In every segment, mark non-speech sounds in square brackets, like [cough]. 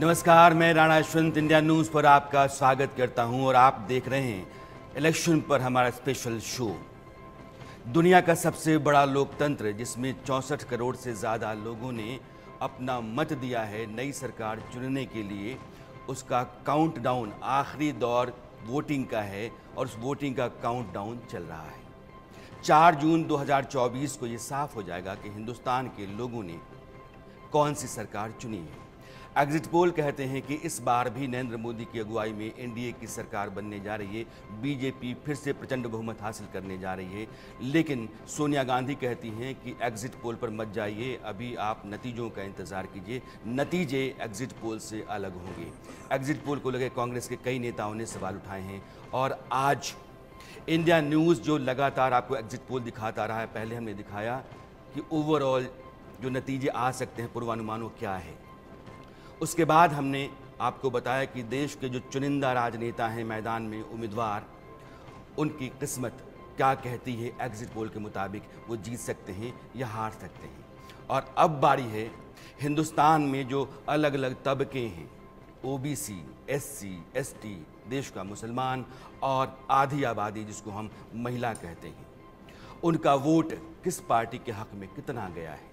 नमस्कार मैं Rana Yashwant India news पर आपका स्वागत करता हूं और आप देख रहे हैं इलेक्शन पर हमारा स्पेशल शो दुनिया का सबसे बड़ा लोकतंत्र जिसमें चौंसठ करोड़ से ज़्यादा लोगों ने अपना मत दिया है नई सरकार चुनने के लिए उसका काउंटडाउन आखिरी दौर वोटिंग का है और उस वोटिंग का काउंटडाउन चल रहा है 4 जून 2024 को ये साफ हो जाएगा कि हिंदुस्तान के लोगों ने कौन सी सरकार चुनी है एग्जिट पोल कहते हैं कि इस बार भी नरेंद्र मोदी की अगुवाई में एनडीए की सरकार बनने जा रही है बीजेपी फिर से प्रचंड बहुमत हासिल करने जा रही है लेकिन सोनिया गांधी कहती हैं कि एग्जिट पोल पर मत जाइए अभी आप नतीजों का इंतजार कीजिए नतीजे एग्जिट पोल से अलग होंगे एग्जिट पोल को लगे कांग्रेस के कई नेताओं ने सवाल उठाए हैं और आज इंडिया न्यूज़ जो लगातार आपको एग्जिट पोल दिखाता रहा है पहले हमने दिखाया कि ओवरऑल जो नतीजे आ सकते हैं पूर्वानुमानों क्या है उसके बाद हमने आपको बताया कि देश के जो चुनिंदा राजनेता हैं मैदान में उम्मीदवार उनकी किस्मत क्या कहती है एग्जिट पोल के मुताबिक वो जीत सकते हैं या हार सकते हैं और अब बारी है हिंदुस्तान में जो अलग अलग तबके हैं ओबीसी, एससी, एसटी, देश का मुसलमान और आधी आबादी जिसको हम महिला कहते हैं उनका वोट किस पार्टी के हक में कितना गया है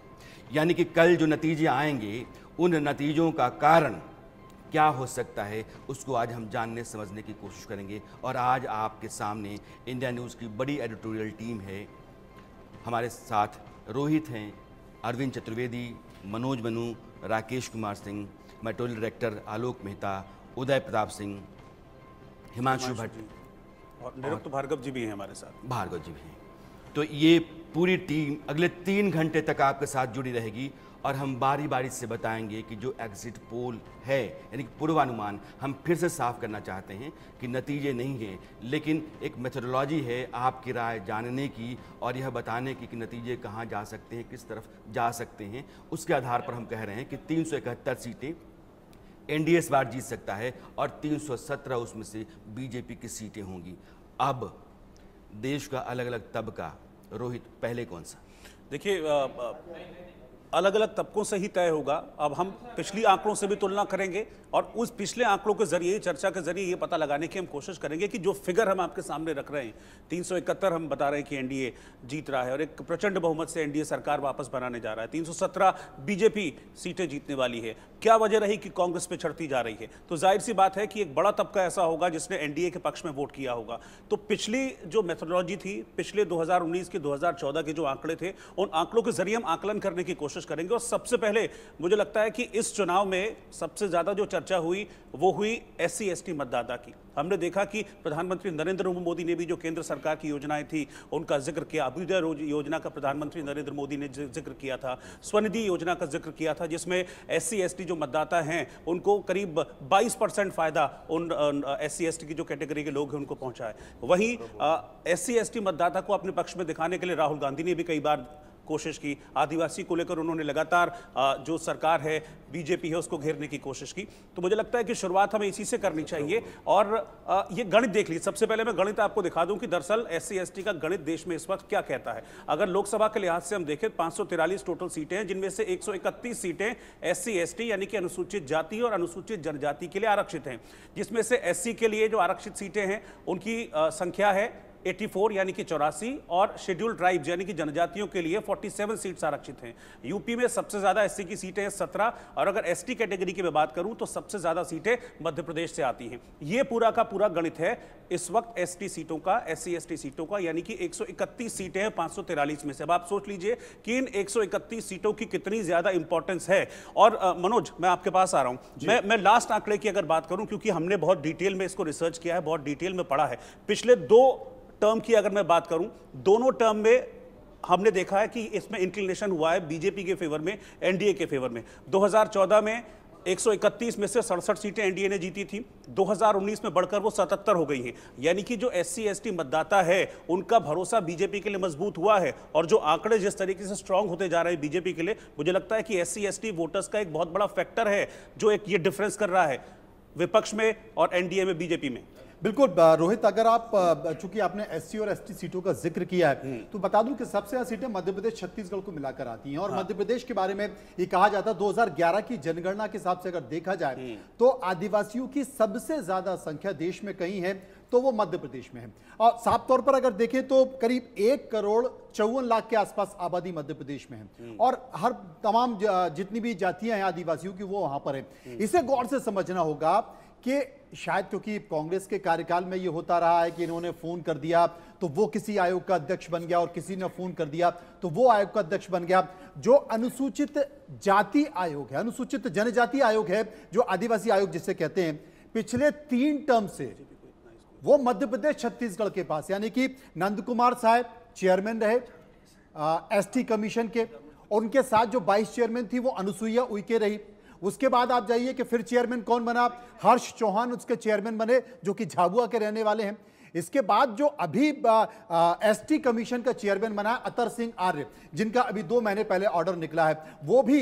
यानी कि कल जो नतीजे आएंगे उन नतीजों का कारण क्या हो सकता है उसको आज हम जानने समझने की कोशिश करेंगे और आज आपके सामने इंडिया न्यूज़ की बड़ी एडिटोरियल टीम है हमारे साथ रोहित हैं अरविंद चतुर्वेदी मनोज मनु राकेश कुमार सिंह मेटोरियल डायरेक्टर आलोक मेहता उदय प्रताप सिंह हिमांशु भट्ट और निरुक्त भार्गव जी भी हैं हमारे साथ भार्गव जी भी हैं तो ये पूरी टीम अगले तीन घंटे तक आपके साथ जुड़ी रहेगी और हम बारी बारी से बताएंगे कि जो एग्जिट पोल है यानी कि पूर्वानुमान हम फिर से साफ करना चाहते हैं कि नतीजे नहीं हैं लेकिन एक मेथडोलॉजी है आपकी राय जानने की और यह बताने की कि नतीजे कहाँ जा सकते हैं किस तरफ जा सकते हैं उसके आधार पर हम कह रहे हैं कि तीन सीटें एन इस बार जीत सकता है और 317 उसमें से बीजेपी की सीटें होंगी अब देश का अलग अलग तबका रोहित पहले कौन सा देखिए अलग अलग तबकों से ही तय होगा अब हम पिछली आंकड़ों से भी तुलना करेंगे और उस पिछले आंकड़ों के जरिए चर्चा के जरिए ये पता लगाने की हम कोशिश करेंगे कि जो फिगर हम आपके सामने रख रहे हैं तीन हम बता रहे हैं कि एनडीए जीत रहा है और एक प्रचंड बहुमत से एनडीए सरकार वापस बनाने जा रहा है तीन बीजेपी सीटें जीतने वाली है क्या वजह रही कि कांग्रेस पे चढ़ती जा रही है तो जाहिर सी बात है कि एक बड़ा तबका ऐसा होगा जिसने एनडीए के पक्ष में वोट किया होगा तो पिछली जो मेथोडोलॉजी थी पिछले दो के दो के जो आंकड़े थे उन आंकड़ों के जरिए हम आकलन करने की कोशिश कोशिश करेंगे और सबसे पहले मुझे लगता है कि इस चुनाव में सबसे ज़्यादा जो चर्चा हुई वो हुई एस सी मतदाता की हमने देखा कि प्रधानमंत्री नरेंद्र मोदी ने भी जो केंद्र सरकार की योजनाएं थी उनका जिक्र किया अभ्युदय योजना का प्रधानमंत्री नरेंद्र मोदी ने जिक्र किया था स्वनिधि योजना का जिक्र किया था जिसमें एस सी जो मतदाता हैं उनको करीब 22 परसेंट फायदा उन एस सी की जो कैटेगरी के लोग हैं उनको पहुंचा है वहीं एस सी मतदाता को अपने पक्ष में दिखाने के लिए राहुल गांधी ने भी कई बार कोशिश की आदिवासी को लेकर उन्होंने लगातार जो सरकार है बीजेपी है उसको घेरने की कोशिश की तो मुझे लगता है कि शुरुआत हमें इसी से करनी चाहिए और ये गणित देख लीजिए सबसे पहले मैं गणित आपको दिखा दूं कि दरअसल एस सी का गणित देश में इस वक्त क्या कहता है अगर लोकसभा के लिहाज से हम देखें पाँच टोटल सीटें हैं जिनमें से एक सीटें एस सी यानी कि अनुसूचित जाति और अनुसूचित जनजाति के लिए आरक्षित हैं जिसमें से एस के लिए जो आरक्षित सीटें हैं उनकी संख्या है 84 यानी कि चौरासी और शेड्यूल ट्राइब्स यानी कि जनजातियों के लिए 47 सीट्स आरक्षित हैं यूपी में सबसे ज़्यादा एससी की सीटें हैं 17 और अगर एसटी कैटेगरी की मैं बात करूं तो सबसे ज़्यादा सीटें मध्य प्रदेश से आती हैं ये पूरा का पूरा गणित है इस वक्त एसटी सीटों का एस सी सीटों का यानी कि एक सीटें हैं पाँच में से अब आप सोच लीजिए कि इन एक सीटों की कितनी ज़्यादा इंपॉर्टेंस है और मनोज मैं आपके पास आ रहा हूँ मैं मैं लास्ट आंकड़े की अगर बात करूँ क्योंकि हमने बहुत डिटेल में इसको रिसर्च किया है बहुत डिटेल में पढ़ा है पिछले दो टर्म की अगर मैं बात करूं दोनों टर्म में हमने देखा है कि इसमें इंक्लिनेशन हुआ है बीजेपी के फेवर में एनडीए के फेवर में 2014 में 131 में से सड़सठ सीटें एनडीए ने जीती थी 2019 में बढ़कर वो 77 हो गई हैं यानी कि जो एस सी मतदाता है उनका भरोसा बीजेपी के लिए मजबूत हुआ है और जो आंकड़े जिस तरीके से स्ट्रांग होते जा रहे हैं बीजेपी के लिए मुझे लगता है कि एस सी वोटर्स का एक बहुत बड़ा फैक्टर है जो एक ये डिफरेंस कर रहा है विपक्ष में और एनडीए में बीजेपी में बिल्कुल रोहित अगर आप चूंकि आपने एस और एसटी सीटों का जिक्र किया है हम्म। तो बता दूं कि सबसे ज्यादा सीटें मध्य प्रदेश छत्तीसगढ़ को मिलाकर आती हैं और हाँ। मध्य प्रदेश के बारे में ये कहा जाता है 2011 की जनगणना के हिसाब से अगर देखा जाए हम्म। तो आदिवासियों की सबसे ज्यादा संख्या देश में कहीं है तो वो मध्य प्रदेश में है और साफ तौर पर अगर देखें तो करीब एक करोड़ चौवन लाख के आसपास आबादी मध्य प्रदेश में है हम्म। और हर तमाम जितनी भी जातियां हैं आदिवासियों की वो वहां पर है इसे गौर से समझना होगा कि शायद क्योंकि कांग्रेस के कार्यकाल में ये होता रहा है कि इन्होंने फोन कर दिया तो वो किसी आयोग का अध्यक्ष बन गया और किसी ने फोन कर दिया तो वो आयोग का अध्यक्ष बन गया जो अनुसूचित जाति आयोग है अनुसूचित जनजाति आयोग है जो आदिवासी आयोग जिसे कहते हैं पिछले तीन टर्म से वो मध्य प्रदेश छत्तीसगढ़ के पास यानी कि नंद कुमार साहब चेयरमैन रहे एसटी कमीशन के और उनके साथ जो वाइस चेयरमैन थी वो अनुसुईया उइके रही उसके बाद आप जाइए कि फिर चेयरमैन कौन बना हर्ष चौहान उसके चेयरमैन बने जो कि झाबुआ के रहने वाले हैं इसके बाद जो अभी एसटी कमीशन का चेयरमैन बना अतर सिंह आर्य जिनका अभी दो महीने पहले ऑर्डर निकला है वो भी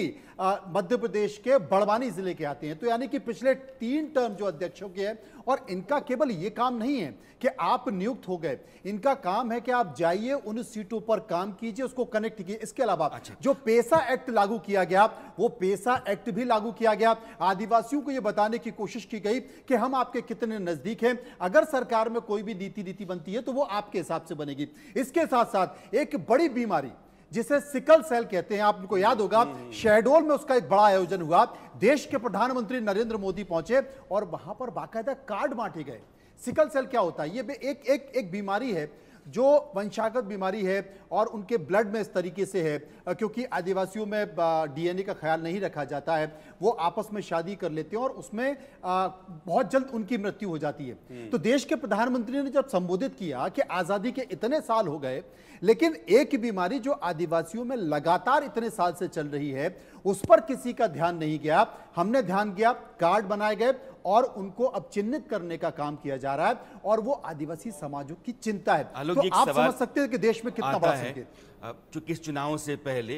मध्य प्रदेश के बड़वानी जिले के आते हैं तो यानी कि पिछले तीन टर्म जो अध्यक्षों के हैं और इनका केवल ये काम नहीं है कि आप नियुक्त हो गए इनका काम है कि आप जाइए उन सीटों पर काम कीजिए उसको कनेक्ट कीजिए इसके अलावा अच्छा। जो पेशा एक्ट लागू किया गया वो पेशा एक्ट भी लागू किया गया आदिवासियों को ये बताने की कोशिश की गई कि हम आपके कितने नजदीक हैं अगर सरकार में कोई भी नीति नीति बनती है तो वो आपके हिसाब से बनेगी इसके साथ साथ एक बड़ी बीमारी जिसे सिकल सेल कहते हैं आपको याद होगा शहडोल में उसका एक बड़ा आयोजन हुआ देश के प्रधानमंत्री नरेंद्र मोदी पहुंचे और वहां पर बाकायदा कार्ड बांटे गए सिकल सेल क्या होता है ये एक एक एक बीमारी है जो वंशागत बीमारी है और उनके ब्लड में इस तरीके से है क्योंकि आदिवासियों में डीएनए का ख्याल नहीं रखा जाता है वो आपस में शादी कर लेते हैं और उसमें बहुत जल्द उनकी मृत्यु हो जाती है हम्म। तो देश के प्रधानमंत्री ने जब संबोधित किया कि आज़ादी के इतने साल हो गए लेकिन एक बीमारी जो आदिवासियों में लगातार इतने साल से चल रही है उस पर किसी का ध्यान नहीं गया हमने ध्यान गया कार्ड बनाए गए और उनको अब चिन्हित करने का काम किया जा रहा है और वो आदिवासी समाजों की चिंता है तो आप समझ सकते हैं कि देश में कितना बड़ा है चूंकि चुनावों चुनाव से पहले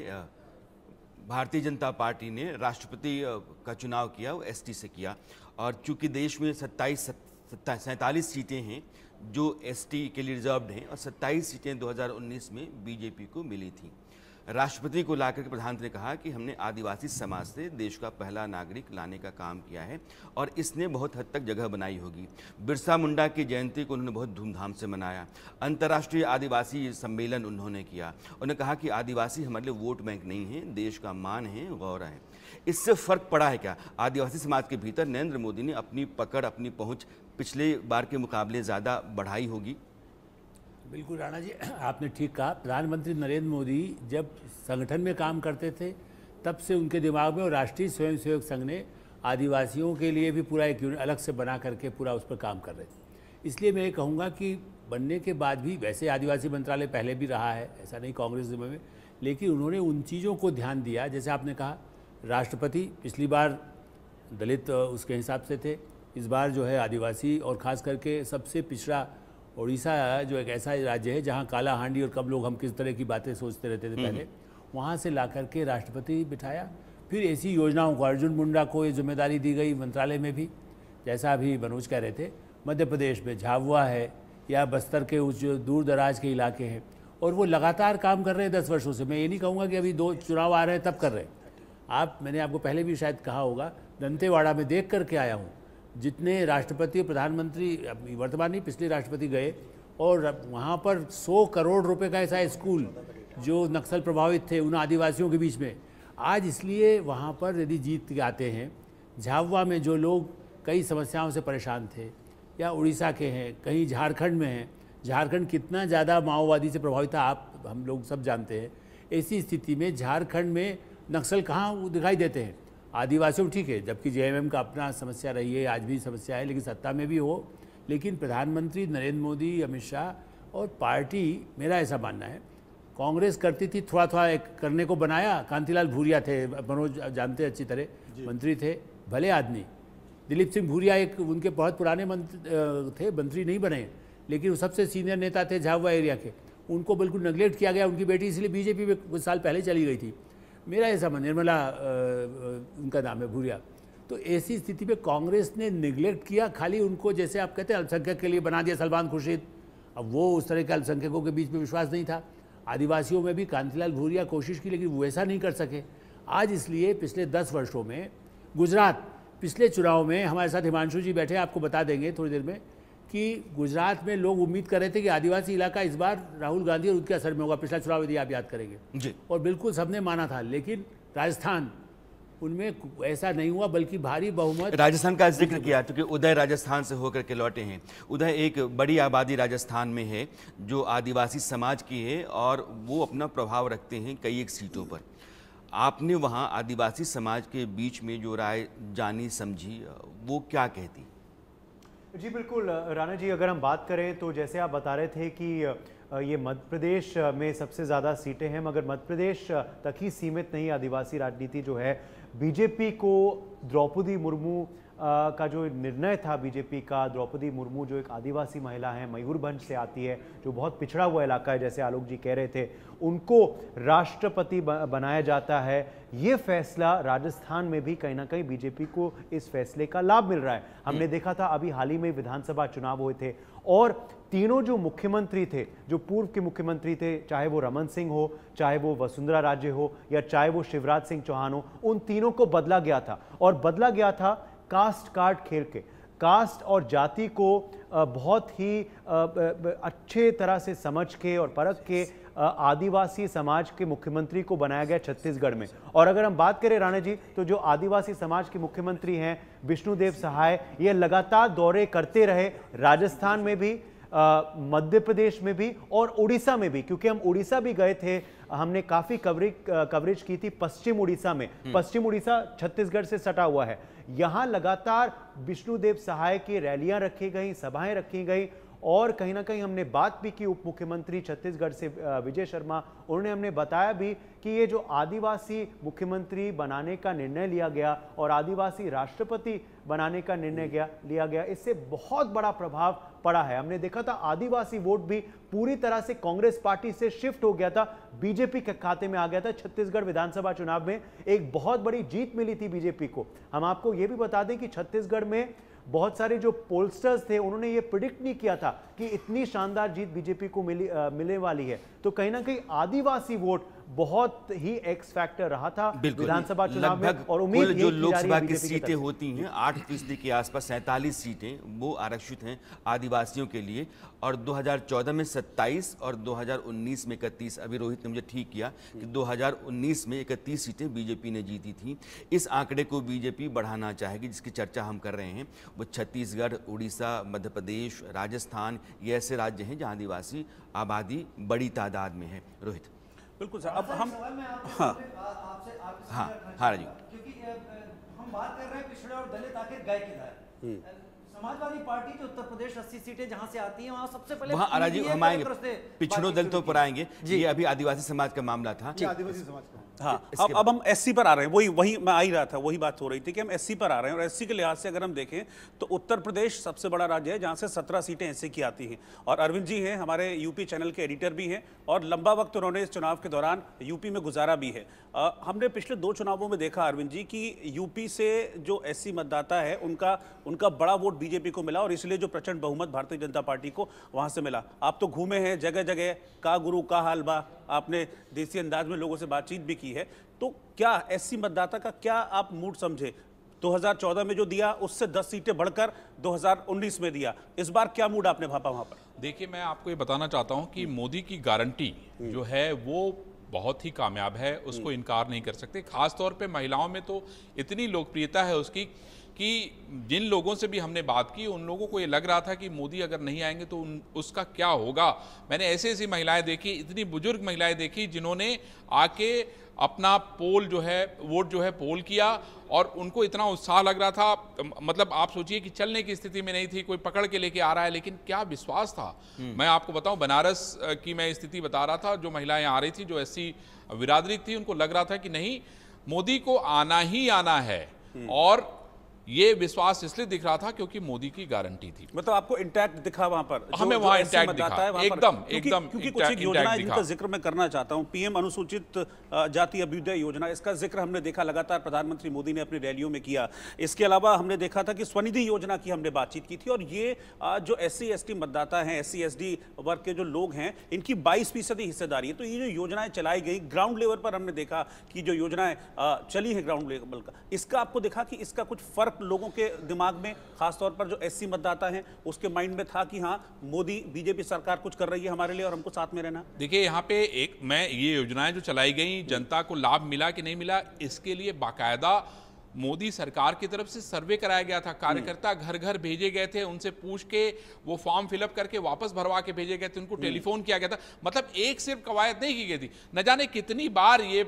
भारतीय जनता पार्टी ने राष्ट्रपति का चुनाव किया वो एसटी से किया और चूंकि देश में सत्ताईस सैंतालीस सीटें हैं जो एसटी के लिए रिजर्व्ड हैं और 27 सीटें 2019 में बीजेपी को मिली थी राष्ट्रपति को लाकर के प्रधानमंत्री ने कहा कि हमने आदिवासी समाज से देश का पहला नागरिक लाने का काम किया है और इसने बहुत हद तक जगह बनाई होगी बिरसा मुंडा की जयंती को उन्होंने बहुत धूमधाम से मनाया अंतर्राष्ट्रीय आदिवासी सम्मेलन उन्होंने किया उन्होंने कहा कि आदिवासी हमारे लिए वोट बैंक नहीं है देश का मान है गौर है इससे फ़र्क पड़ा है क्या आदिवासी समाज के भीतर नरेंद्र मोदी ने अपनी पकड़ अपनी पहुँच पिछले बार के मुकाबले ज़्यादा बढ़ाई होगी बिल्कुल राणा जी [clears throat] आपने ठीक कहा प्रधानमंत्री नरेंद्र मोदी जब संगठन में काम करते थे तब से उनके दिमाग में और राष्ट्रीय स्वयंसेवक संघ ने आदिवासियों के लिए भी पूरा एक यूनिट अलग से बना करके पूरा उस पर काम कर रहे थे इसलिए मैं ये कहूँगा कि बनने के बाद भी वैसे आदिवासी मंत्रालय पहले भी रहा है ऐसा नहीं कांग्रेस में लेकिन उन्होंने उन चीज़ों को ध्यान दिया जैसे आपने कहा राष्ट्रपति पिछली बार दलित उसके हिसाब से थे इस बार जो है आदिवासी और ख़ास करके सबसे पिछड़ा उड़ीसा जो एक ऐसा राज्य है जहाँ काला हांडी और कब लोग हम किस तरह की बातें सोचते रहते थे हम्म, पहले हम्म। वहाँ से ला करके राष्ट्रपति बिठाया फिर ऐसी योजनाओं को अर्जुन मुंडा को ये जिम्मेदारी दी गई मंत्रालय में भी जैसा अभी मनोज कह रहे थे मध्य प्रदेश में झाबुआ है या बस्तर के उस जो दूर दराज के इलाके हैं और वो लगातार काम कर रहे हैं दस वर्षों से मैं ये नहीं कहूँगा कि अभी दो चुनाव आ रहे हैं तब कर रहे हैं आप मैंने आपको पहले भी शायद कहा होगा दंतेवाड़ा में देख करके आया हूँ जितने राष्ट्रपति प्रधानमंत्री वर्तमान ही पिछले राष्ट्रपति गए और वहाँ पर 100 करोड़ रुपए का ऐसा स्कूल जो नक्सल प्रभावित थे उन आदिवासियों के बीच में आज इसलिए वहाँ पर यदि जीत के आते हैं झाबुआ में जो लोग कई समस्याओं से परेशान थे या उड़ीसा के हैं कहीं झारखंड में हैं झारखंड कितना ज़्यादा माओवादी से प्रभावित था आप हम लोग सब जानते हैं ऐसी स्थिति में झारखंड में नक्सल कहाँ दिखाई देते हैं आदिवासियों ठीक है जबकि जे का अपना समस्या रही है आज भी समस्या है लेकिन सत्ता में भी हो लेकिन प्रधानमंत्री नरेंद्र मोदी अमित शाह और पार्टी मेरा ऐसा मानना है कांग्रेस करती थी थोड़ा थोड़ा एक करने को बनाया कांतिलाल भूरिया थे मनोज जानते अच्छी तरह मंत्री थे भले आदमी दिलीप सिंह भूरिया एक उनके बहुत पुराने मंत्री थे मंत्री नहीं बने लेकिन वो सबसे सीनियर नेता थे झावा एरिया के उनको बिल्कुल नेग्लेक्ट किया गया उनकी बेटी इसलिए बीजेपी में कुछ साल पहले चली गई थी मेरा ऐसा मन निर्मला उनका नाम है भूरिया तो ऐसी स्थिति में कांग्रेस ने निगलेक्ट किया खाली उनको जैसे आप कहते हैं अल्पसंख्यक के लिए बना दिया सलमान खुर्शीद अब वो उस तरह के अल्पसंख्यकों के बीच में विश्वास नहीं था आदिवासियों में भी कांतिलाल भूरिया कोशिश की लेकिन वो ऐसा नहीं कर सके आज इसलिए पिछले दस वर्षों में गुजरात पिछले चुनाव में हमारे साथ हिमांशु जी बैठे आपको बता देंगे थोड़ी देर में कि गुजरात में लोग उम्मीद कर रहे थे कि आदिवासी इलाका इस बार राहुल गांधी और उनके असर में होगा पिछला चुनाव यदि आप याद करेंगे जी और बिल्कुल सबने माना था लेकिन राजस्थान उनमें ऐसा नहीं हुआ बल्कि भारी बहुमत राजस्थान का जिक्र किया क्योंकि उदय राजस्थान से होकर के लौटे हैं उदय एक बड़ी आबादी राजस्थान में है जो आदिवासी समाज की है और वो अपना प्रभाव रखते हैं कई एक सीटों पर आपने वहाँ आदिवासी समाज के बीच में जो राय जानी समझी वो क्या कहती जी बिल्कुल राणा जी अगर हम बात करें तो जैसे आप बता रहे थे कि ये मध्य प्रदेश में सबसे ज़्यादा सीटें हैं मगर मध्य प्रदेश तक ही सीमित नहीं आदिवासी राजनीति जो है बीजेपी को द्रौपदी मुर्मू का जो निर्णय था बीजेपी का द्रौपदी मुर्मू जो एक आदिवासी महिला है मयूरभंज से आती है जो बहुत पिछड़ा हुआ इलाका है जैसे आलोक जी कह रहे थे उनको राष्ट्रपति बनाया जाता है ये फैसला राजस्थान में भी कहीं ना कहीं बीजेपी को इस फैसले का लाभ मिल रहा है हमने हम्म। देखा था अभी हाल ही में विधानसभा चुनाव हुए थे और तीनों जो मुख्यमंत्री थे जो पूर्व के मुख्यमंत्री थे चाहे वो रमन सिंह हो चाहे वो वसुंधरा राजे हो या चाहे वो शिवराज सिंह चौहान हो उन तीनों को बदला गया था और बदला गया था कास्ट कार्ड खेल के कास्ट और जाति को बहुत ही अच्छे तरह से समझ के और परख के आदिवासी समाज के मुख्यमंत्री को बनाया गया छत्तीसगढ़ में और अगर हम बात करें राणा जी तो जो आदिवासी समाज के मुख्यमंत्री हैं विष्णुदेव सहाय ये लगातार दौरे करते रहे राजस्थान में भी मध्य प्रदेश में भी और उड़ीसा में भी क्योंकि हम उड़ीसा भी गए थे हमने काफी कवरेज कवरेज की थी पश्चिम उड़ीसा में हम्म। पश्चिम उड़ीसा छत्तीसगढ़ से सटा हुआ है यहाँ लगातार विष्णुदेव सहाय की रैलियां रखी गई सभाएं रखी गई और कहीं ना कहीं हमने बात भी की उप मुख्यमंत्री छत्तीसगढ़ से विजय शर्मा उन्होंने हमने बताया भी कि ये जो आदिवासी मुख्यमंत्री बनाने का निर्णय लिया गया और आदिवासी राष्ट्रपति बनाने का निर्णय गया लिया गया इससे बहुत बड़ा प्रभाव पड़ा है हमने देखा था आदिवासी वोट भी पूरी तरह से कांग्रेस पार्टी से शिफ्ट हो गया था बीजेपी के खाते में आ गया था छत्तीसगढ़ विधानसभा चुनाव में एक बहुत बड़ी जीत मिली थी बीजेपी को हम आपको ये भी बता दें कि छत्तीसगढ़ में बहुत सारे जो पोलस्टर्स थे उन्होंने ये प्रिडिक्ट नहीं किया था कि इतनी शानदार जीत बीजेपी को मिली मिलने वाली है तो कहीं ना कहीं आदिवासी वोट बहुत ही एक्स फैक्टर रहा था विधानसभा चुनाव में और उम्मीद जो लोकसभा की सीटें होती हैं आठ फीसदी के आसपास सैंतालीस सीटें वो आरक्षित हैं आदिवासियों के लिए और 2014 में 27 और 2019 में इकतीस अभी रोहित ने मुझे ठीक किया कि 2019 में इकतीस सीटें बीजेपी ने जीती थी इस आंकड़े को बीजेपी बढ़ाना चाहेगी जिसकी चर्चा हम कर रहे हैं वो छत्तीसगढ़ उड़ीसा मध्य प्रदेश राजस्थान ये ऐसे राज्य हैं जहाँ आदिवासी आबादी बड़ी तादाद में है रोहित बिल्कुल सर अब हम हाँ हाँ हाँ जी क्योंकि हम बात कर रहे हैं पिछड़े और दलित आखिर गए किधर हम्म। समाजवादी पार्टी जो उत्तर प्रदेश अस्सी सीटें जहाँ से आती हैं वहाँ सबसे पहले वहाँ राजीव हम आएंगे पिछड़ों दलितों पर आएंगे ये अभी आदिवासी समाज का मामला था आदिवासी समाज का हाँ अब अब हम एससी पर आ रहे हैं वही वही मैं आ ही रहा था वही बात हो रही थी कि हम एससी पर आ रहे हैं और एससी के लिहाज से अगर हम देखें तो उत्तर प्रदेश सबसे बड़ा राज्य है जहाँ से सत्रह सीटें एससी की आती हैं और अरविंद जी हैं हमारे यूपी चैनल के एडिटर भी हैं और लंबा वक्त उन्होंने इस चुनाव के दौरान यूपी में गुजारा भी है आ, हमने पिछले दो चुनावों में देखा अरविंद जी कि यूपी से जो एस मतदाता है उनका उनका बड़ा वोट बीजेपी को मिला और इसलिए जो प्रचंड बहुमत भारतीय जनता पार्टी को वहाँ से मिला आप तो घूमे हैं जगह जगह का गुरु का हाल बा आपने देसी अंदाज में लोगों से बातचीत भी की है तो क्या एस मतदाता का क्या आप मूड समझे 2014 में जो दिया उससे 10 सीटें बढ़कर 2019 में दिया इस बार क्या मूड आपने भापा वहाँ पर देखिए मैं आपको ये बताना चाहता हूँ कि मोदी की गारंटी हम्म। जो है वो बहुत ही कामयाब है उसको हम्म। इनकार नहीं कर सकते खासतौर पर महिलाओं में तो इतनी लोकप्रियता है उसकी कि जिन लोगों से भी हमने बात की उन लोगों को ये लग रहा था कि मोदी अगर नहीं आएंगे तो उन, उसका क्या होगा मैंने ऐसी ऐसी महिलाएं देखी इतनी बुजुर्ग महिलाएं देखी जिन्होंने आके अपना पोल जो है वोट जो है पोल किया और उनको इतना उत्साह लग रहा था मतलब आप सोचिए कि चलने की स्थिति में नहीं थी कोई पकड़ के लेके आ रहा है लेकिन क्या विश्वास था हम्म। मैं आपको बताऊं बनारस की मैं स्थिति बता रहा था जो महिलाएं आ रही थी जो ऐसी विरादरी थी उनको लग रहा था कि नहीं मोदी को आना ही आना है हम्म। और ये विश्वास इसलिए दिख रहा था क्योंकि मोदी की गारंटी थी मतलब आपको इंटैक्ट दिखा वहां पर हमें वहां इंटैक्ट दिखा है एकदम एकदम क्योंकि कुछ एक योजना है जिनका जिक्र मैं करना चाहता हूँ पीएम अनुसूचित जाति अभ्युदय योजना इसका जिक्र हमने देखा लगातार प्रधानमंत्री मोदी ने अपनी रैलियों में किया इसके अलावा हमने देखा था कि स्वनिधि योजना की हमने बातचीत की थी और ये जो एस सी मतदाता है एस सी वर्ग के जो लोग हैं इनकी बाईस फीसदी हिस्सेदारी है तो ये जो योजनाएं चलाई गई ग्राउंड लेवल पर हमने देखा कि जो योजनाएं चली है ग्राउंड लेवल का इसका आपको देखा कि इसका कुछ फर्क तक लोगों के दिमाग में खासतौर पर जो एससी मतदाता हैं उसके माइंड में था कि हाँ मोदी बीजेपी सरकार कुछ कर रही है हमारे लिए और हमको साथ में रहना देखिए यहाँ पे एक मैं ये योजनाएं जो चलाई गई जनता को लाभ मिला कि नहीं मिला इसके लिए बाकायदा मोदी सरकार की तरफ से सर्वे कराया गया था कार्यकर्ता हम्म। घर घर भेजे गए थे उनसे पूछ के वो फॉर्म फिलअप करके वापस भरवा के भेजे गए थे उनको हम्म। टेलीफोन किया गया था मतलब एक सिर्फ कवायद नहीं की गई थी न जाने कितनी बार ये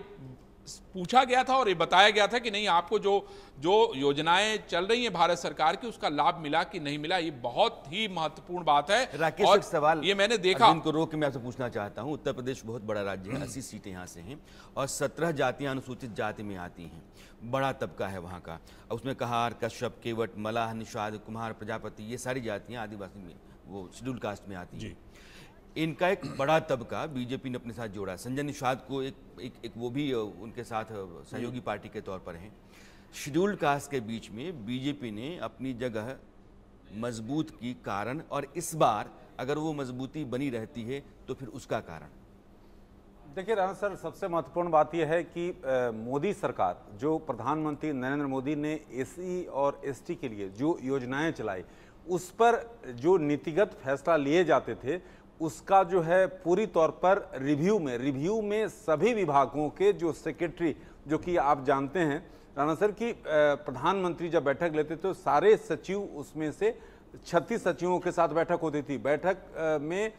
पूछा गया था और ये बताया गया था कि नहीं आपको जो जो योजनाएं चल रही हैं भारत सरकार की उसका लाभ मिला कि नहीं मिला ये बहुत ही महत्वपूर्ण बात है राकेश और सवाल ये मैंने देखा इनको रोक मैं आपसे पूछना चाहता हूं उत्तर प्रदेश बहुत बड़ा राज्य है हम्म। अस्सी सीटें यहां से हैं और सत्रह जातियां अनुसूचित जाति में आती हैं बड़ा तबका है वहाँ का उसमें कहार कश्यप केवट मलाह निषाद कुम्हार प्रजापति ये सारी जातियाँ आदिवासी में वो शेड्यूल कास्ट में आती हैं इनका एक बड़ा तबका बीजेपी ने अपने साथ जोड़ा संजय निषाद को एक एक, एक वो भी उनके साथ सहयोगी हम्म। पार्टी के तौर पर हैं शेड्यूल कास्ट के बीच में बीजेपी ने अपनी जगह मजबूत की कारण और इस बार अगर वो मजबूती बनी रहती है तो फिर उसका कारण देखिए राणा सर सबसे महत्वपूर्ण बात यह है कि मोदी सरकार जो प्रधानमंत्री नरेंद्र मोदी ने एस और एस के लिए जो योजनाएँ चलाई उस पर जो नीतिगत फैसला लिए जाते थे उसका जो है पूरी तौर पर रिव्यू में रिव्यू में सभी विभागों के जो सेक्रेटरी जो कि आप जानते हैं राणा सर की प्रधानमंत्री जब बैठक लेते तो सारे सचिव उसमें से छत्तीस सचिवों के साथ बैठक होती थी बैठक में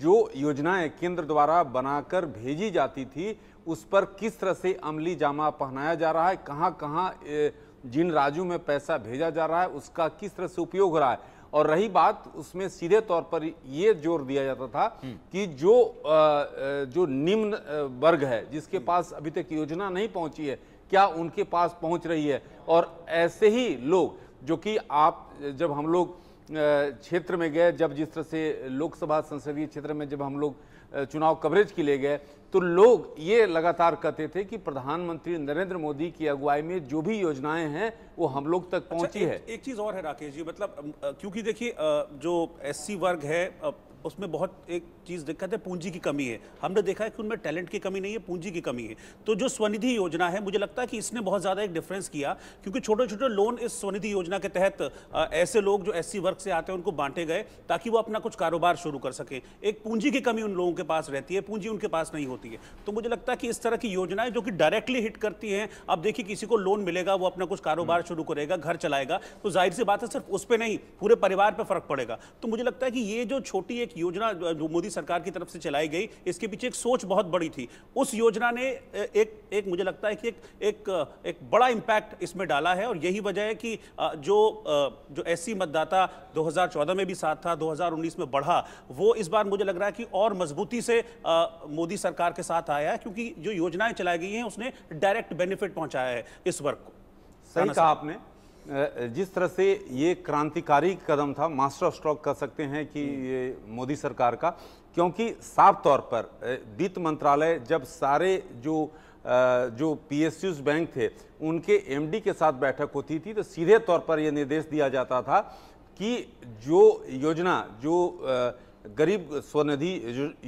जो योजनाएं केंद्र द्वारा बनाकर भेजी जाती थी उस पर किस तरह से अमली जामा पहनाया जा रहा है कहाँ कहाँ जिन राज्यों में पैसा भेजा जा रहा है उसका किस तरह से उपयोग हो रहा है और रही बात उसमें सीधे तौर पर ये जोर दिया जाता था हम्म। कि जो जो निम्न वर्ग है जिसके हम्म। पास अभी तक योजना नहीं पहुंची है क्या उनके पास पहुंच रही है और ऐसे ही लोग जो कि आप जब हम लोग क्षेत्र में गए जब जिस तरह से लोकसभा संसदीय क्षेत्र में जब हम लोग चुनाव कवरेज के लिए गए तो लोग ये लगातार कहते थे कि प्रधानमंत्री नरेंद्र मोदी की अगुवाई में जो भी योजनाएं हैं वो हम लोग तक अच्छा, पहुंची अच्छा, है एक चीज़ और है राकेश जी मतलब क्योंकि देखिए जो एससी वर्ग है उसमें बहुत एक चीज़ दिक्कत है पूंजी की कमी है हमने देखा है कि उनमें टैलेंट की कमी नहीं है पूंजी की कमी है तो जो स्वनिधि योजना है मुझे लगता है कि इसने बहुत ज़्यादा एक डिफरेंस किया क्योंकि छोटे छोटे लोन इस स्वनिधि योजना के तहत ऐसे लोग जो एस वर्ग से आते हैं उनको बांटे गए ताकि वो अपना कुछ कारोबार शुरू कर सके एक पूंजी की कमी उन लोगों के पास रहती है पूंजी उनके पास नहीं होती होती है तो मुझे लगता है कि इस तरह की योजनाएं जो कि डायरेक्टली हिट करती हैं अब देखिए किसी को लोन मिलेगा वो अपना कुछ कारोबार हम्म। शुरू करेगा घर चलाएगा तो जाहिर सी बात है सिर्फ उस पर नहीं पूरे परिवार पर फर्क पड़ेगा तो मुझे लगता है कि ये जो छोटी एक योजना जो मोदी सरकार की तरफ से चलाई गई इसके पीछे एक सोच बहुत बड़ी थी उस योजना ने एक एक मुझे लगता है कि एक एक, एक बड़ा इम्पैक्ट इसमें डाला है और यही वजह है कि जो जो एस मतदाता 2014 में भी साथ था 2019 में बढ़ा वो इस बार मुझे लग रहा है कि और मजबूती से मोदी सरकार सरकार के साथ आया है क्योंकि जो योजनाएं चलाई गई हैं उसने डायरेक्ट बेनिफिट पहुंचाया है इस वर्ग को सही कहा आपने जिस तरह से ये क्रांतिकारी कदम था मास्टर ऑफ स्ट्रॉक कह सकते हैं कि हम्म। ये मोदी सरकार का क्योंकि साफ तौर पर वित्त मंत्रालय जब सारे जो जो पी बैंक थे उनके एमडी के साथ बैठक होती थी तो सीधे तौर पर यह निर्देश दिया जाता था कि जो योजना जो गरीब स्वनिधि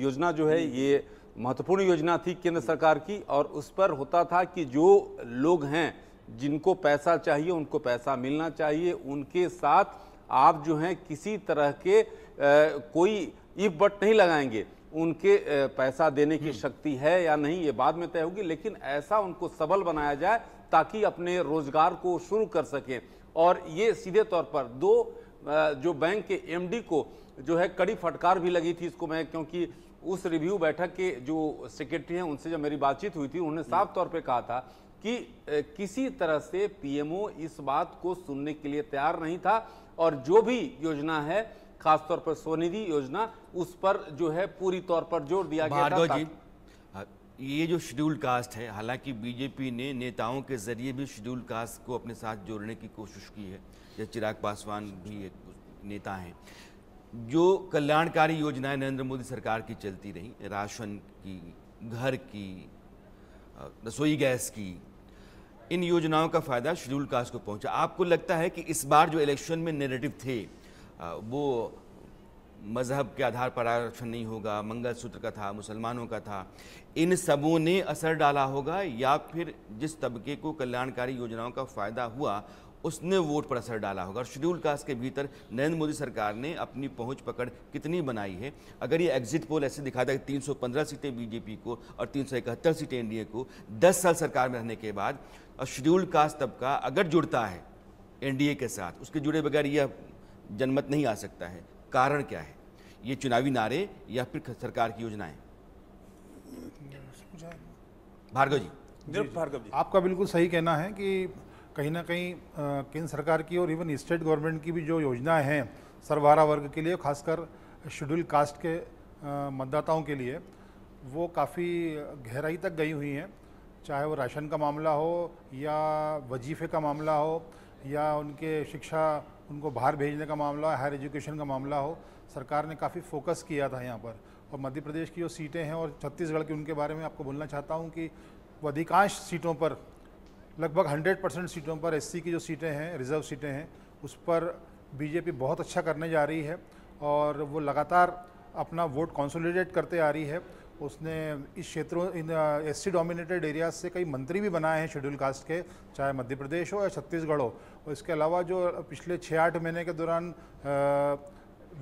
योजना जो है हम्म। ये महत्वपूर्ण योजना थी केंद्र सरकार की और उस पर होता था कि जो लोग हैं जिनको पैसा चाहिए उनको पैसा मिलना चाहिए उनके साथ आप जो हैं किसी तरह के आ, कोई इफ बट नहीं लगाएंगे उनके पैसा देने की हम्म। शक्ति है या नहीं ये बाद में तय होगी लेकिन ऐसा उनको सबल बनाया जाए ताकि अपने रोजगार को शुरू कर सकें और ये सीधे तौर पर दो जो बैंक के एमडी को जो है कड़ी फटकार भी लगी थी इसको मैं क्योंकि उस रिव्यू बैठक के जो सेक्रेटरी हैं उनसे जब मेरी बातचीत हुई थी उन्होंने साफ तौर पे कहा था कि किसी तरह से पीएमओ इस बात को सुनने के लिए तैयार नहीं था और जो भी योजना है खासतौर पर स्वनिधि योजना उस पर जो है पूरी तौर पर जोर दिया गया था जी हाँ, ये जो शेड्यूल कास्ट है हालांकि बीजेपी ने नेताओं के जरिए भी शेड्यूल कास्ट को अपने साथ जोड़ने की कोशिश की है जैसे चिराग पासवान भी एक नेता हैं जो कल्याणकारी योजनाएं नरेंद्र मोदी सरकार की चलती रही राशन की घर की रसोई गैस की इन योजनाओं का फ़ायदा शेड्यूल कास्ट को पहुंचा आपको लगता है कि इस बार जो इलेक्शन में नेगेटिव थे वो मज़हब के आधार पर आरक्षण नहीं होगा मंगलसूत्र का था मुसलमानों का था इन सबों ने असर डाला होगा या फिर जिस तबके को कल्याणकारी योजनाओं का फ़ायदा हुआ उसने वोट पर असर डाला होगा और शेड्यूल कास्ट के भीतर नरेंद्र मोदी सरकार ने अपनी पहुंच पकड़ कितनी बनाई है अगर ये एग्जिट पोल ऐसे दिखाता है कि 315 सीटें बीजेपी को और तीन सीटें एनडीए को 10 साल सरकार में रहने के बाद और शेड्यूल कास्ट तबका अगर जुड़ता है एनडीए के साथ उसके जुड़े बगैर यह जनमत नहीं आ सकता है कारण क्या है ये चुनावी नारे या फिर सरकार की योजनाएं हम्म। भार्गव जी भार्गव जी आपका बिल्कुल सही कहना है कि कहीं ना कहीं केंद्र सरकार की और इवन स्टेट गवर्नमेंट की भी जो योजनाएं हैं सर्वहारा वर्ग के लिए खासकर शेड्यूल कास्ट के मतदाताओं के लिए वो काफ़ी गहराई तक गई हुई हैं चाहे वो राशन का मामला हो या वजीफे का मामला हो या उनके शिक्षा उनको बाहर भेजने का मामला हायर एजुकेशन का मामला हो सरकार ने काफ़ी फोकस किया था यहाँ पर और मध्य प्रदेश की जो सीटें हैं और छत्तीसगढ़ की उनके बारे में आपको बोलना चाहता हूँ कि अधिकांश सीटों पर लगभग 100 परसेंट सीटों पर एससी की जो सीटें हैं रिजर्व सीटें हैं उस पर बीजेपी बहुत अच्छा करने जा रही है और वो लगातार अपना वोट कंसोलिडेट करते आ रही है उसने इस क्षेत्रों in S C dominated areas से कई मंत्री भी बनाए हैं शेड्यूल कास्ट के चाहे मध्य प्रदेश हो या छत्तीसगढ़ हो और इसके अलावा जो पिछले छः आठ महीने के दौरान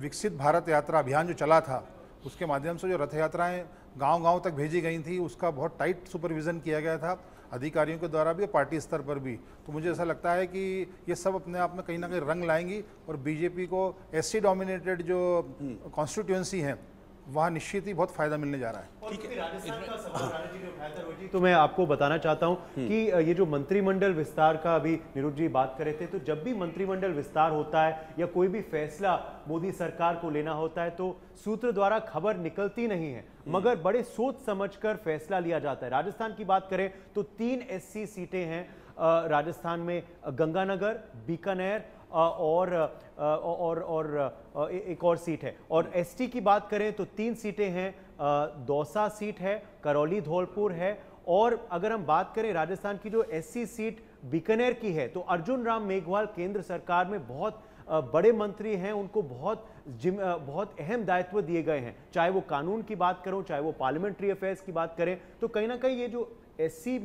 विकसित भारत यात्रा अभियान जो चला था उसके माध्यम से जो रथ यात्राएँ गाँव गाँव तक भेजी गई थी उसका बहुत टाइट सुपरविज़न किया गया था अधिकारियों के द्वारा भी और पार्टी स्तर पर भी तो मुझे ऐसा लगता है कि ये सब अपने आप में कहीं ना कहीं रंग लाएंगी और बीजेपी को एससी डोमिनेटेड जो कॉन्स्टिट्यूंसी हम्म। हैं वहाँ निश्चित ही बहुत फायदा मिलने जा रहा है ठीक है तो मैं आपको बताना चाहता हूँ हम्म। कि ये जो मंत्रिमंडल विस्तार का अभी निरुद जी बात कर रहे थे तो जब भी मंत्रिमंडल विस्तार होता है या कोई भी फैसला मोदी सरकार को लेना होता है तो सूत्र द्वारा खबर निकलती नहीं है हम्म। मगर बड़े सोच समझकर फैसला लिया जाता है राजस्थान की बात करें तो तीन एस सीटें हैं राजस्थान में गंगानगर बीकानेर और और और एक और सीट है और एसटी की बात करें तो तीन सीटें हैं दौसा सीट है करौली धौलपुर है और अगर हम बात करें राजस्थान की जो एससी सीट बीकानेर की है तो अर्जुन राम मेघवाल केंद्र सरकार में बहुत बड़े मंत्री हैं उनको बहुत जिम बहुत अहम दायित्व दिए गए हैं चाहे वो कानून की बात करो चाहे वो पार्लियामेंट्री अफेयर्स की बात करें तो कहीं ना कहीं ये जो एससी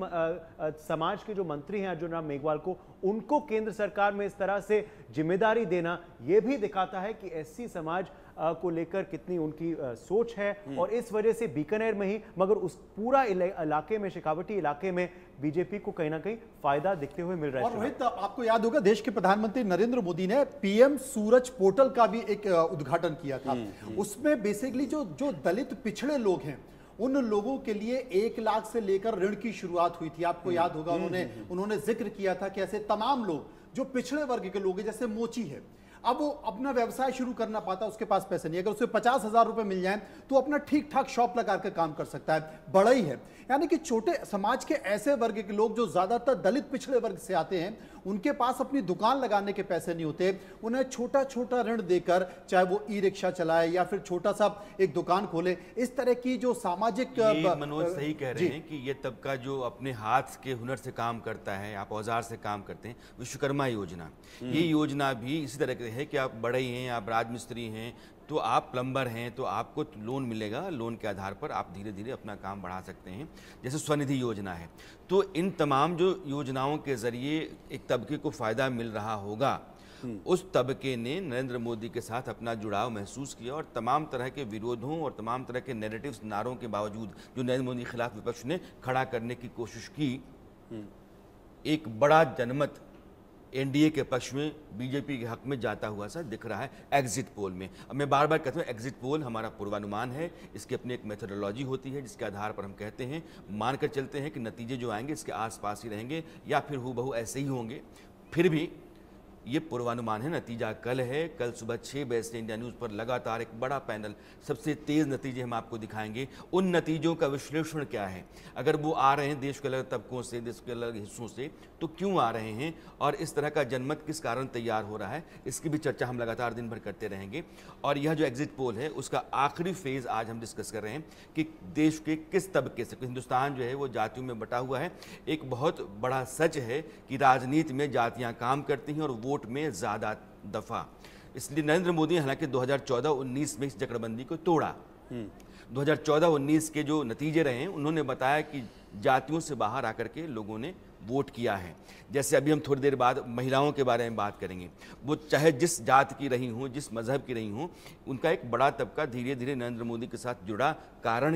समाज के जो मंत्री हैं अर्जुन राम मेघवाल को उनको केंद्र सरकार में इस तरह से जिम्मेदारी देना यह भी दिखाता है कि एससी समाज को लेकर कितनी उनकी सोच है हम्म। और इस वजह से बीकानेर में ही मगर उस पूरा इलाके में शिकावटी इलाके में बीजेपी को कहीं ना कहीं फायदा दिखते हुए मिल रहा है और रोहित आपको याद होगा देश के प्रधानमंत्री नरेंद्र मोदी ने पीएम सूरज पोर्टल का भी एक उद्घाटन किया था हम्म, हम्म। उसमें बेसिकली जो जो दलित पिछड़े लोग हैं उन लोगों के लिए एक लाख से लेकर ऋण की शुरुआत हुई थी आपको हम्म, याद होगा हम्म, उन्होंने हम्म, उन्होंने जिक्र किया था कि ऐसे तमाम लोग जो पिछड़े वर्ग के लोग हैं जैसे मोची है अब वो अपना व्यवसाय शुरू करना पाता उसके पास पैसे नहीं अगर उसे पचास हजार रुपए मिल जाए तो अपना ठीक ठाक शॉप लगा कर काम कर सकता है बड़ा ही है यानी कि छोटे समाज के ऐसे वर्ग के लोग जो ज़्यादातर दलित पिछड़े वर्ग से आते हैं उनके पास अपनी दुकान लगाने के पैसे नहीं होते उन्हें छोटा छोटा ऋण देकर चाहे वो ई रिक्शा चलाए या फिर छोटा सा एक दुकान खोले इस तरह की जो सामाजिक मनोज सही कह रहे हैं कि ये तबका जो अपने हाथ के हुनर से काम करता है आप औजार से काम करते हैं विश्वकर्मा योजना हम्म। ये योजना भी इसी तरह के है कि आप बड़े ही हैं आप राजमिस्त्री हैं तो आप प्लम्बर हैं तो आपको लोन मिलेगा लोन के आधार पर आप धीरे धीरे अपना काम बढ़ा सकते हैं जैसे स्वनिधि योजना है तो इन तमाम जो योजनाओं के ज़रिए एक तबके को फ़ायदा मिल रहा होगा हम्म। उस तबके ने नरेंद्र मोदी के साथ अपना जुड़ाव महसूस किया और तमाम तरह के विरोधों और तमाम तरह के नेगेटिव नारों के बावजूद जो नरेंद्र मोदी के खिलाफ विपक्ष ने खड़ा करने की कोशिश की हम्म। एक बड़ा जनमत एनडीए के पक्ष में बीजेपी के हक में जाता हुआ सा दिख रहा है एग्जिट पोल में अब मैं बार बार कहता हूँ एग्जिट पोल हमारा पूर्वानुमान है इसकी अपनी एक मेथडोलॉजी होती है जिसके आधार पर हम कहते हैं मानकर चलते हैं कि नतीजे जो आएंगे इसके आसपास ही रहेंगे या फिर हु ऐसे ही होंगे फिर भी ये पूर्वानुमान है नतीजा कल है कल सुबह छः बजे से इंडिया न्यूज़ पर लगातार एक बड़ा पैनल सबसे तेज़ नतीजे हम आपको दिखाएंगे उन नतीजों का विश्लेषण क्या है अगर वो आ रहे हैं देश के अलग तबकों से देश के अलग हिस्सों से तो क्यों आ रहे हैं और इस तरह का जनमत किस कारण तैयार हो रहा है इसकी भी चर्चा हम लगातार दिन भर करते रहेंगे और यह जो एग्जिट पोल है उसका आखिरी फेज़ आज हम डिस्कस कर रहे हैं कि देश के किस तबके से हिंदुस्तान जो है वो जातियों में बटा हुआ है एक बहुत बड़ा सच है कि राजनीति में जातियाँ काम करती हैं और वो वोट में ज़्यादा दफ़ा इसलिए नरेंद्र मोदी ने हालांकि 2014-19 में इस जकड़बंदी को तोड़ा 2014-19 हम्म। के जो नतीजे रहे उन्होंने बताया कि जातियों से बाहर आकर के लोगों ने वोट किया है जैसे अभी हम थोड़ी देर बाद महिलाओं के बारे में बात करेंगे वो चाहे जिस जात की रही हों जिस मज़हब की रही हों उनका एक बड़ा तबका धीरे धीरे नरेंद्र मोदी के साथ जुड़ा कारण